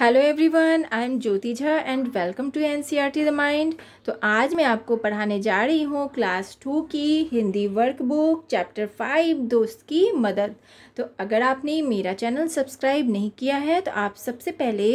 hello everyone I am Jyoti Jha and welcome to N C R T the mind तो आज मैं आपको पढ़ाने जा रही हूँ क्लास टू की हिंदी वर्कबुक चैप्टर फाइव दोस्त की मदद तो अगर आपने मेरा चैनल सब्सक्राइब नहीं किया है तो आप सबसे पहले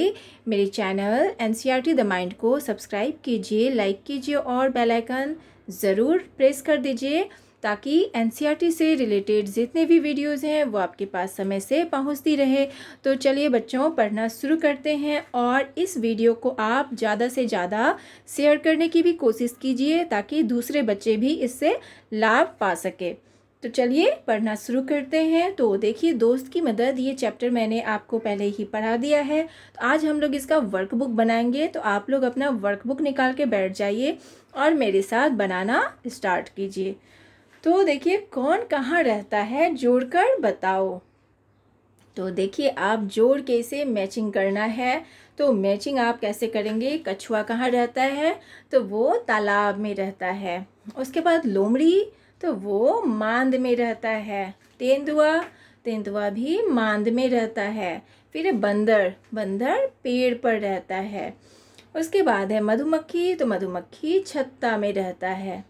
मेरे channel N C R T the mind को सब्सक्राइब कीजिए लाइक कीजिए और बेलाइकन ज़रूर प्रेस कर दीजिए ताकि एन e से रिलेटेड जितने भी वीडियोज़ हैं वो आपके पास समय से पहुँचती रहे तो चलिए बच्चों पढ़ना शुरू करते हैं और इस वीडियो को आप ज़्यादा से ज़्यादा शेयर करने की भी कोशिश कीजिए ताकि दूसरे बच्चे भी इससे लाभ पा सके तो चलिए पढ़ना शुरू करते हैं तो देखिए दोस्त की मदद ये चैप्टर मैंने आपको पहले ही पढ़ा दिया है तो आज हम लोग इसका वर्कबुक बनाएंगे तो आप लोग अपना वर्कबुक निकाल के बैठ जाइए और मेरे साथ बनाना स्टार्ट कीजिए तो देखिए कौन कहाँ रहता है जोड़ कर बताओ तो देखिए आप जोड़ के इसे मैचिंग करना है तो मैचिंग आप कैसे करेंगे कछुआ कहाँ रहता है तो वो तालाब में रहता है उसके बाद लोमड़ी तो वो मांद में रहता है तेंदुआ तेंदुआ भी मांद में रहता है फिर बंदर बंदर पेड़ पर रहता है उसके बाद है मधुमक्खी तो मधुमक्खी छत्ता में रहता है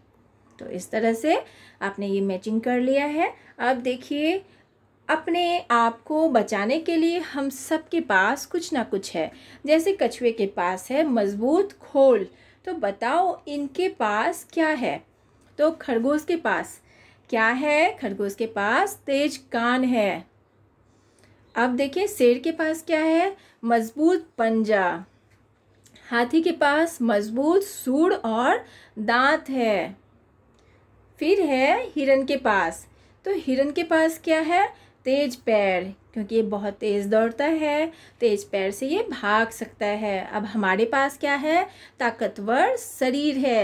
तो इस तरह से आपने ये मैचिंग कर लिया है अब देखिए अपने आप को बचाने के लिए हम सब के पास कुछ ना कुछ है जैसे कछुए के पास है मज़बूत खोल तो बताओ इनके पास क्या है तो खरगोश के पास क्या है खरगोश के पास तेज कान है अब देखिए शेर के पास क्या है मज़बूत पंजा हाथी के पास मज़बूत सूढ़ और दांत है फिर है हिरन के पास तो हिरन के पास क्या है तेज पैर क्योंकि ये बहुत तेज़ दौड़ता है तेज पैर से ये भाग सकता है अब हमारे पास क्या है ताकतवर शरीर है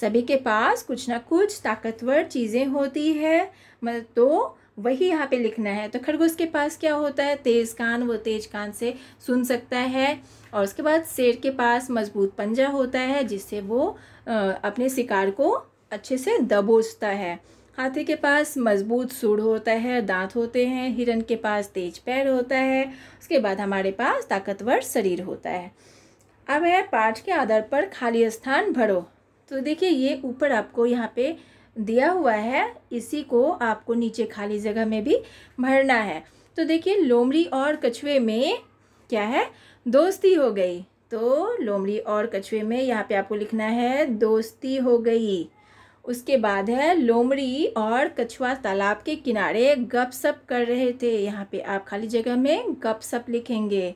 सभी के पास कुछ ना कुछ ताकतवर चीज़ें होती है मतलब तो वही यहाँ पे लिखना है तो खरगोश के पास क्या होता है तेज़ कान वो तेज कान से सुन सकता है और उसके बाद शेर के पास मजबूत पंजा होता है जिससे वो अपने शिकार को अच्छे से दबोचता है हाथी के पास मजबूत सूढ़ होता है दांत होते हैं हिरन के पास तेज पैर होता है उसके बाद हमारे पास ताकतवर शरीर होता है अब है पाठ के आधार पर खाली स्थान भरो तो देखिए ये ऊपर आपको यहाँ पे दिया हुआ है इसी को आपको नीचे खाली जगह में भी भरना है तो देखिए लोमड़ी और कछुए में क्या है दोस्ती हो गई तो लोमड़ी और कछुए में यहाँ पे आपको लिखना है दोस्ती हो गई उसके बाद है लोमड़ी और कछुआ तालाब के किनारे गप सप कर रहे थे यहाँ पे आप खाली जगह में गप सप लिखेंगे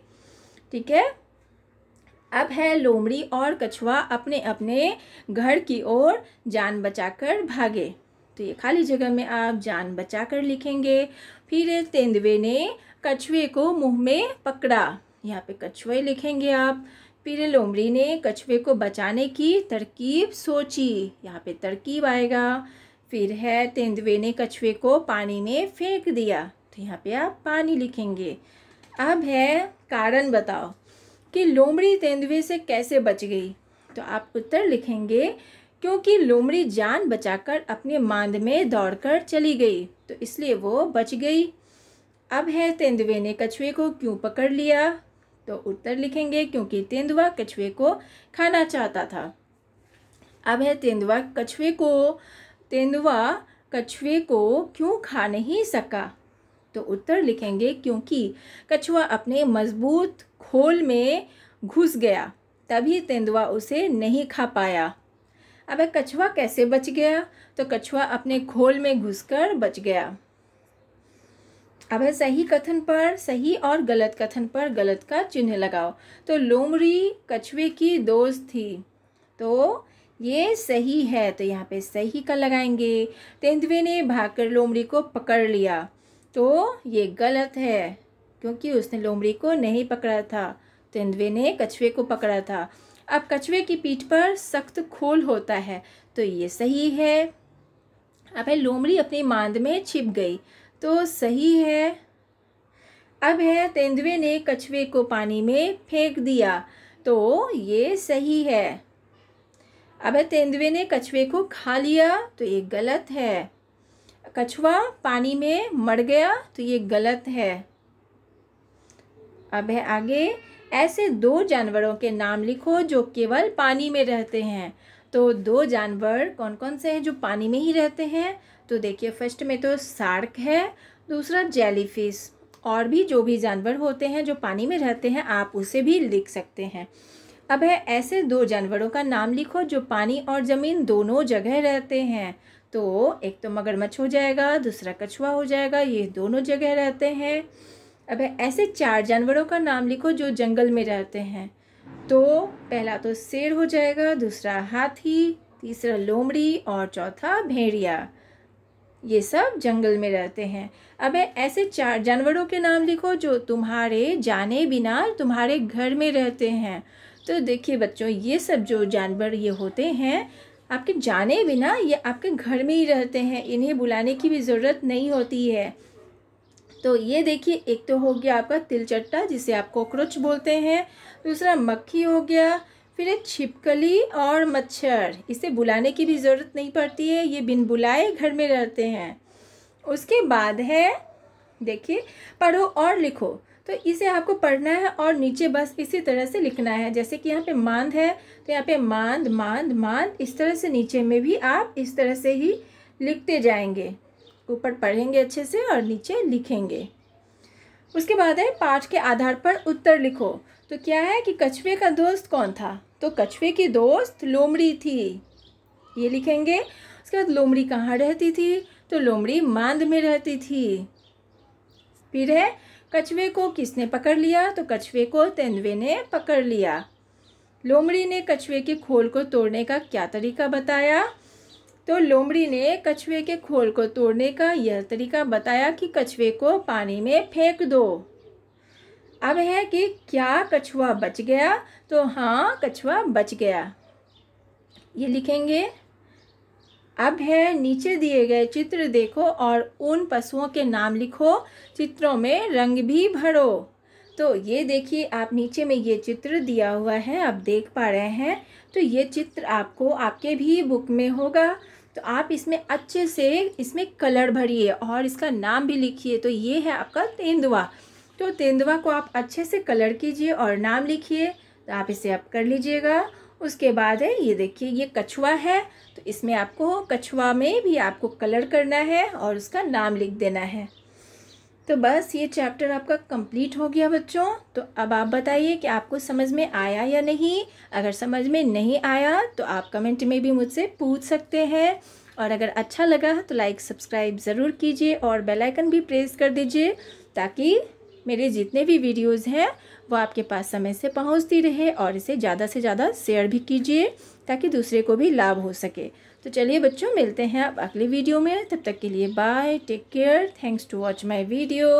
ठीक है अब है लोमड़ी और कछुआ अपने अपने घर की ओर जान बचाकर भागे तो ये खाली जगह में आप जान बचाकर लिखेंगे फिर तेंदुए ने कछुए को मुंह में पकड़ा यहाँ पे कछुए लिखेंगे आप फिर लोमड़ी ने कछुए को बचाने की तरकीब सोची यहाँ पे तरकीब आएगा फिर है तेंदुए ने कछुए को पानी में फेंक दिया तो यहाँ पे आप पानी लिखेंगे अब है कारण बताओ कि लोमड़ी तेंदुए से कैसे बच गई तो आप उत्तर लिखेंगे क्योंकि लोमड़ी जान बचाकर अपने मांद में दौड़कर चली गई तो इसलिए वो बच गई अब है तेंदुए ने कछुए को क्यों पकड़ लिया तो उत्तर लिखेंगे क्योंकि तेंदुआ कछुए को खाना चाहता था अब है तेंदुआ कछुए को तेंदुआ कछुए को क्यों खा नहीं सका तो उत्तर लिखेंगे क्योंकि कछुआ अपने मजबूत खोल में घुस गया तभी तेंदुआ उसे नहीं खा पाया अब कछुआ कैसे बच गया तो कछुआ अपने खोल में घुसकर बच गया अब है सही कथन पर सही और गलत कथन पर गलत का चिन्ह लगाओ तो लोमड़ी कछुए की दोस्त थी तो ये सही है तो यहाँ पे सही का लगाएंगे तेंदुए ने भागकर लोमड़ी को पकड़ लिया तो ये गलत है क्योंकि उसने लोमड़ी को नहीं पकड़ा था तेंदुए ने कछुए को पकड़ा था अब कछुए की पीठ पर सख्त खोल होता है तो ये सही है अब है लोमड़ी अपनी मांद में छिप गई तो सही है अब है तेंदुए ने कछुए को पानी में फेंक दिया तो ये सही है अब है तेंदुए ने कछुए को खा लिया तो ये गलत है कछुआ पानी में मर गया तो ये गलत है अब है आगे ऐसे दो जानवरों के नाम लिखो जो केवल पानी में रहते हैं तो दो जानवर कौन कौन से हैं जो पानी में ही रहते हैं तो देखिए फर्स्ट में तो सार्क है दूसरा जेलीफिश और भी जो भी जानवर होते हैं जो पानी में रहते हैं आप उसे भी लिख सकते हैं अब है ऐसे दो जानवरों का नाम लिखो जो पानी और ज़मीन दोनों जगह रहते हैं तो एक तो मगरमच्छ हो जाएगा दूसरा कछुआ हो जाएगा ये दोनों जगह रहते हैं अब है ऐसे चार जानवरों का नाम लिखो जो जंगल में रहते हैं तो पहला तो शेर हो जाएगा दूसरा हाथी तीसरा लोमड़ी और चौथा भेड़िया ये सब जंगल में रहते हैं अब ऐसे चार जानवरों के नाम लिखो जो तुम्हारे जाने बिना तुम्हारे घर में रहते हैं तो देखिए बच्चों ये सब जो जानवर ये होते हैं आपके जाने बिना ये आपके घर में ही रहते हैं इन्हें बुलाने की भी ज़रूरत नहीं होती है तो ये देखिए एक तो हो गया आपका तिलचट्टा जिसे आप कॉकरोच बोलते हैं दूसरा मक्खी हो गया फिर है छिपकली और मच्छर इसे बुलाने की भी ज़रूरत नहीं पड़ती है ये बिन बुलाए घर में रहते हैं उसके बाद है देखिए पढ़ो और लिखो तो इसे आपको पढ़ना है और नीचे बस इसी तरह से लिखना है जैसे कि यहाँ पे मांद है तो यहाँ पे मांद मांद मांद इस तरह से नीचे में भी आप इस तरह से ही लिखते जाएंगे ऊपर पढ़ेंगे अच्छे से और नीचे लिखेंगे उसके बाद है पाठ के आधार पर उत्तर लिखो तो क्या है कि कछुए का दोस्त कौन था तो कछुए की दोस्त लोमड़ी थी ये लिखेंगे उसके बाद लोमड़ी कहाँ रहती थी तो लोमड़ी मांद में रहती थी फिर है कछुए को किसने पकड़ लिया तो कछुए को तेंदुए ने पकड़ लिया लोमड़ी ने कछुए के खोल को तोड़ने का क्या तरीका बताया तो लोमड़ी ने कछुए के खोल को तोड़ने का यह तरीका बताया कि कछुए को पानी में फेंक दो अब है कि क्या कछुआ बच गया तो हाँ कछुआ बच गया ये लिखेंगे अब है नीचे दिए गए चित्र देखो और उन पशुओं के नाम लिखो चित्रों में रंग भी भरो तो ये देखिए आप नीचे में ये चित्र दिया हुआ है आप देख पा रहे हैं तो ये चित्र आपको आपके भी बुक में होगा तो आप इसमें अच्छे से इसमें कलर भरिए और इसका नाम भी लिखिए तो ये है आपका तेंदुआ तो तेंदुआ को आप अच्छे से कलर कीजिए और नाम लिखिए तो आप इसे अप कर लीजिएगा उसके बाद है ये देखिए ये कछुआ है तो इसमें आपको कछुआ में भी आपको कलर करना है और उसका नाम लिख देना है तो बस ये चैप्टर आपका कंप्लीट हो गया बच्चों तो अब आप बताइए कि आपको समझ में आया या नहीं अगर समझ में नहीं आया तो आप कमेंट में भी मुझसे पूछ सकते हैं और अगर अच्छा लगा तो लाइक सब्सक्राइब ज़रूर कीजिए और बेल आइकन भी प्रेस कर दीजिए ताकि मेरे जितने भी वीडियोस हैं वो आपके पास समय से पहुँचती रहे और इसे ज़्यादा से ज़्यादा शेयर भी कीजिए ताकि दूसरे को भी लाभ हो सके तो चलिए बच्चों मिलते हैं आप अगली वीडियो में तब तक के लिए bye take care thanks to watch my video